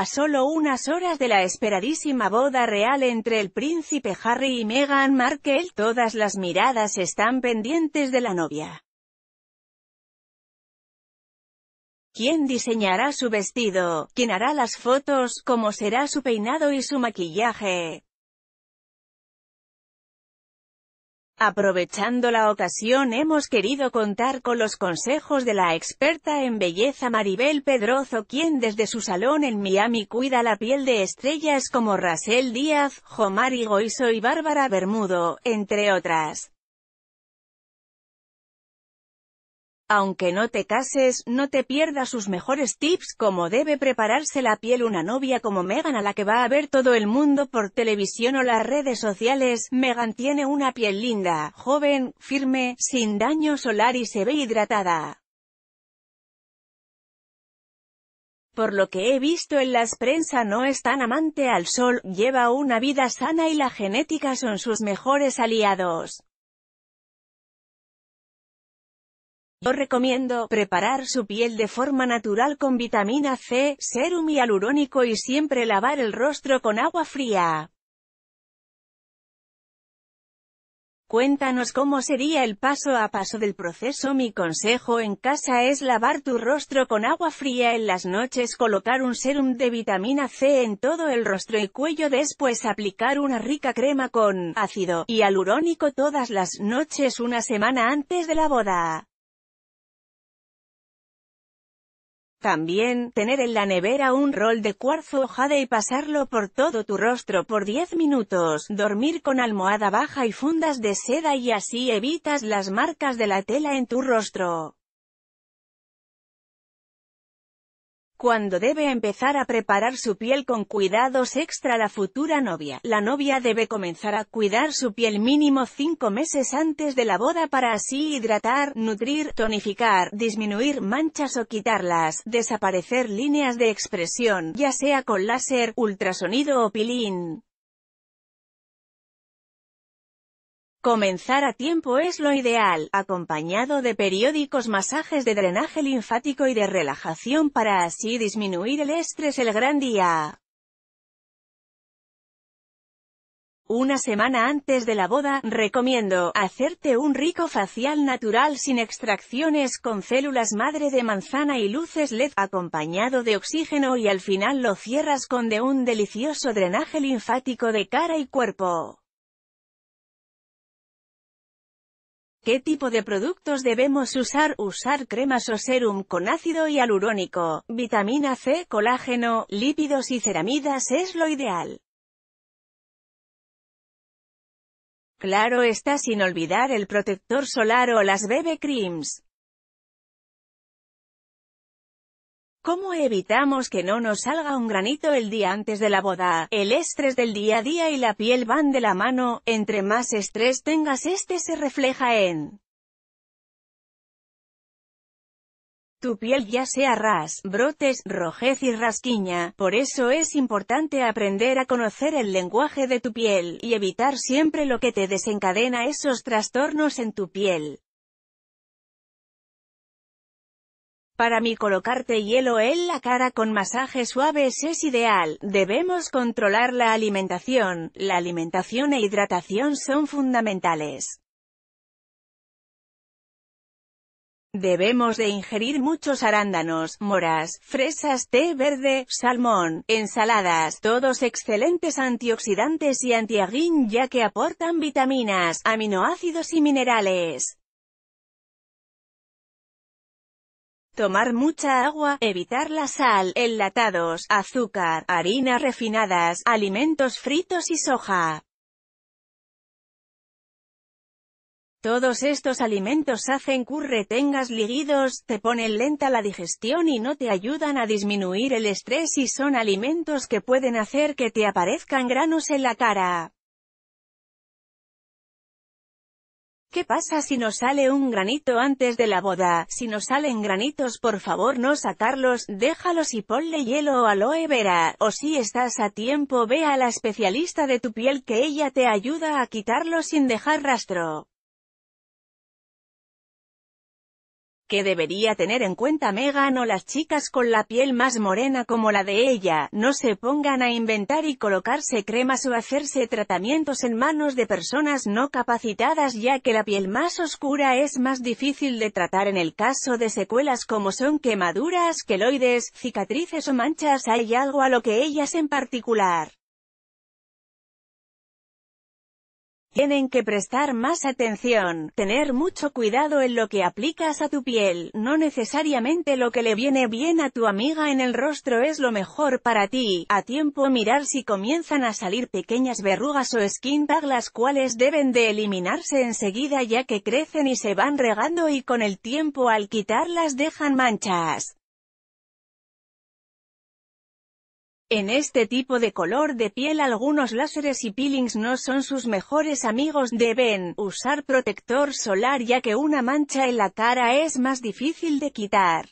a solo unas horas de la esperadísima boda real entre el príncipe Harry y Meghan Markle, todas las miradas están pendientes de la novia. ¿Quién diseñará su vestido? ¿Quién hará las fotos? ¿Cómo será su peinado y su maquillaje? Aprovechando la ocasión hemos querido contar con los consejos de la experta en belleza Maribel Pedrozo quien desde su salón en Miami cuida la piel de estrellas como Rasel Díaz, Jomari Goiso y Bárbara Bermudo, entre otras. Aunque no te cases, no te pierdas sus mejores tips como debe prepararse la piel una novia como Megan a la que va a ver todo el mundo por televisión o las redes sociales. Megan tiene una piel linda, joven, firme, sin daño solar y se ve hidratada. Por lo que he visto en las prensa no es tan amante al sol, lleva una vida sana y la genética son sus mejores aliados. Yo recomiendo preparar su piel de forma natural con vitamina C, serum hialurónico y siempre lavar el rostro con agua fría. Cuéntanos cómo sería el paso a paso del proceso. Mi consejo en casa es lavar tu rostro con agua fría en las noches, colocar un serum de vitamina C en todo el rostro y cuello, después aplicar una rica crema con ácido hialurónico todas las noches una semana antes de la boda. También, tener en la nevera un rol de cuarzo o y pasarlo por todo tu rostro por 10 minutos, dormir con almohada baja y fundas de seda y así evitas las marcas de la tela en tu rostro. cuando debe empezar a preparar su piel con cuidados extra la futura novia. La novia debe comenzar a cuidar su piel mínimo cinco meses antes de la boda para así hidratar, nutrir, tonificar, disminuir manchas o quitarlas, desaparecer líneas de expresión, ya sea con láser, ultrasonido o pilín. Comenzar a tiempo es lo ideal, acompañado de periódicos masajes de drenaje linfático y de relajación para así disminuir el estrés el gran día. Una semana antes de la boda, recomiendo, hacerte un rico facial natural sin extracciones con células madre de manzana y luces LED, acompañado de oxígeno y al final lo cierras con de un delicioso drenaje linfático de cara y cuerpo. ¿Qué tipo de productos debemos usar? Usar cremas o serum con ácido hialurónico, vitamina C, colágeno, lípidos y ceramidas es lo ideal. Claro está sin olvidar el protector solar o las BB creams. ¿Cómo evitamos que no nos salga un granito el día antes de la boda? El estrés del día a día y la piel van de la mano, entre más estrés tengas este se refleja en tu piel ya sea ras, brotes, rojez y rasquiña, por eso es importante aprender a conocer el lenguaje de tu piel, y evitar siempre lo que te desencadena esos trastornos en tu piel. Para mí colocarte hielo en la cara con masajes suaves es ideal. Debemos controlar la alimentación. La alimentación e hidratación son fundamentales. Debemos de ingerir muchos arándanos, moras, fresas, té verde, salmón, ensaladas, todos excelentes antioxidantes y antiaguín ya que aportan vitaminas, aminoácidos y minerales. tomar mucha agua, evitar la sal, enlatados, azúcar, harinas refinadas, alimentos fritos y soja. Todos estos alimentos hacen que retengas líquidos, te ponen lenta la digestión y no te ayudan a disminuir el estrés y son alimentos que pueden hacer que te aparezcan granos en la cara. ¿Qué pasa si nos sale un granito antes de la boda? Si nos salen granitos por favor no sacarlos, déjalos y ponle hielo o aloe vera, o si estás a tiempo ve a la especialista de tu piel que ella te ayuda a quitarlo sin dejar rastro. que debería tener en cuenta Megan o las chicas con la piel más morena como la de ella, no se pongan a inventar y colocarse cremas o hacerse tratamientos en manos de personas no capacitadas ya que la piel más oscura es más difícil de tratar en el caso de secuelas como son quemaduras, queloides, cicatrices o manchas hay algo a lo que ellas en particular Tienen que prestar más atención, tener mucho cuidado en lo que aplicas a tu piel, no necesariamente lo que le viene bien a tu amiga en el rostro es lo mejor para ti, a tiempo mirar si comienzan a salir pequeñas verrugas o skin tag las cuales deben de eliminarse enseguida ya que crecen y se van regando y con el tiempo al quitarlas dejan manchas. En este tipo de color de piel algunos láseres y peelings no son sus mejores amigos, deben usar protector solar ya que una mancha en la cara es más difícil de quitar.